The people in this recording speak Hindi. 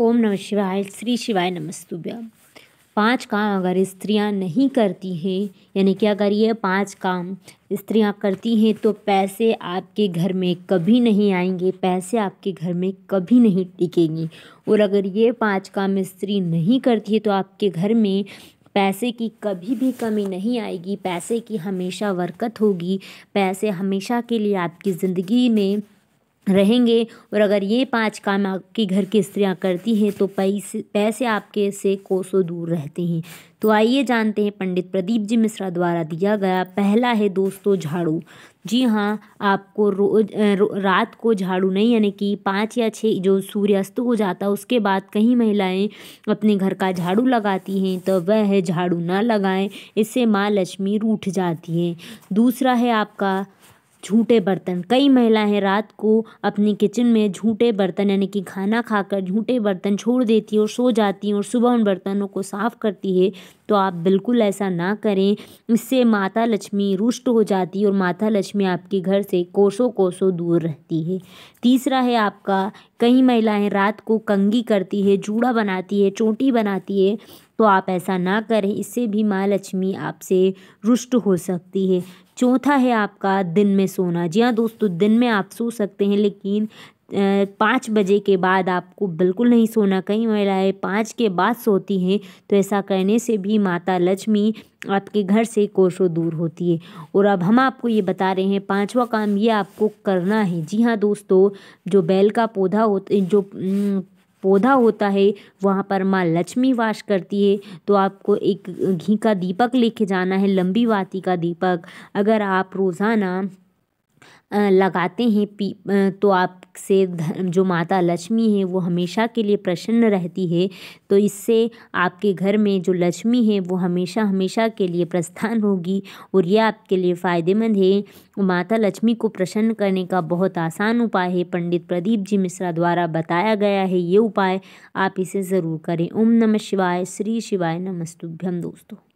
ओम नमः शिवाय श्री शिवाय नमस्तुभ्य पांच काम अगर स्त्रियां नहीं करती हैं यानी कि अगर ये पांच काम स्त्रियां करती हैं तो पैसे आपके घर में कभी नहीं आएंगे पैसे आपके घर में कभी नहीं टिकेंगे और अगर ये पांच काम स्त्री नहीं करती है तो आपके घर में पैसे की कभी भी कमी नहीं आएगी पैसे की हमेशा बरकत होगी पैसे हमेशा के लिए आपकी ज़िंदगी में रहेंगे और अगर ये पांच काम आपके घर की स्त्रियां करती हैं तो पैसे पैसे आपके से कोसों दूर रहते हैं तो आइए जानते हैं पंडित प्रदीप जी मिश्रा द्वारा दिया गया पहला है दोस्तों झाड़ू जी हाँ आपको रोज रो, रात को झाड़ू नहीं यानी कि पाँच या छः जो सूर्यास्त हो जाता है उसके बाद कहीं महिलाएं अपने घर का झाड़ू लगाती हैं तो वह है झाड़ू ना लगाएं इससे माँ लक्ष्मी रूठ जाती हैं दूसरा है आपका झूठे बर्तन कई महिलाएँ रात को अपने किचन में झूठे बर्तन यानी कि खाना खाकर झूठे बर्तन छोड़ देती हैं और सो जाती हैं और सुबह उन बर्तनों को साफ़ करती है तो आप बिल्कुल ऐसा ना करें इससे माता लक्ष्मी रुष्ट हो जाती है और माता लक्ष्मी आपके घर से कोसों कोसों दूर रहती है तीसरा है आपका कई महिलाएं रात को कंगी करती है जूड़ा बनाती है चोटी बनाती है तो आप ऐसा ना करें इससे भी माँ लक्ष्मी आपसे रुष्ट हो सकती है चौथा है आपका दिन में सोना जी हाँ दोस्तों दिन में आप सो सकते हैं लेकिन पाँच बजे के बाद आपको बिल्कुल नहीं सोना कई महिलाएं पाँच के बाद सोती हैं तो ऐसा करने से भी माता लक्ष्मी आपके घर से कोशों दूर होती है और अब हम आपको ये बता रहे हैं पांचवा काम ये आपको करना है जी हाँ दोस्तों जो बैल का पौधा होता जो पौधा होता है वहाँ पर माँ लक्ष्मी वास करती है तो आपको एक घी का दीपक लेके जाना है लंबी वाती का दीपक अगर आप रोज़ाना लगाते हैं पी तो आपसे जो माता लक्ष्मी है वो हमेशा के लिए प्रसन्न रहती है तो इससे आपके घर में जो लक्ष्मी है वो हमेशा हमेशा के लिए प्रस्थान होगी और ये आपके लिए फ़ायदेमंद है माता लक्ष्मी को प्रसन्न करने का बहुत आसान उपाय है पंडित प्रदीप जी मिश्रा द्वारा बताया गया है ये उपाय आप इसे ज़रूर करें ओम नमः शिवाय श्री शिवाय नमस्तुभ्यम दोस्तों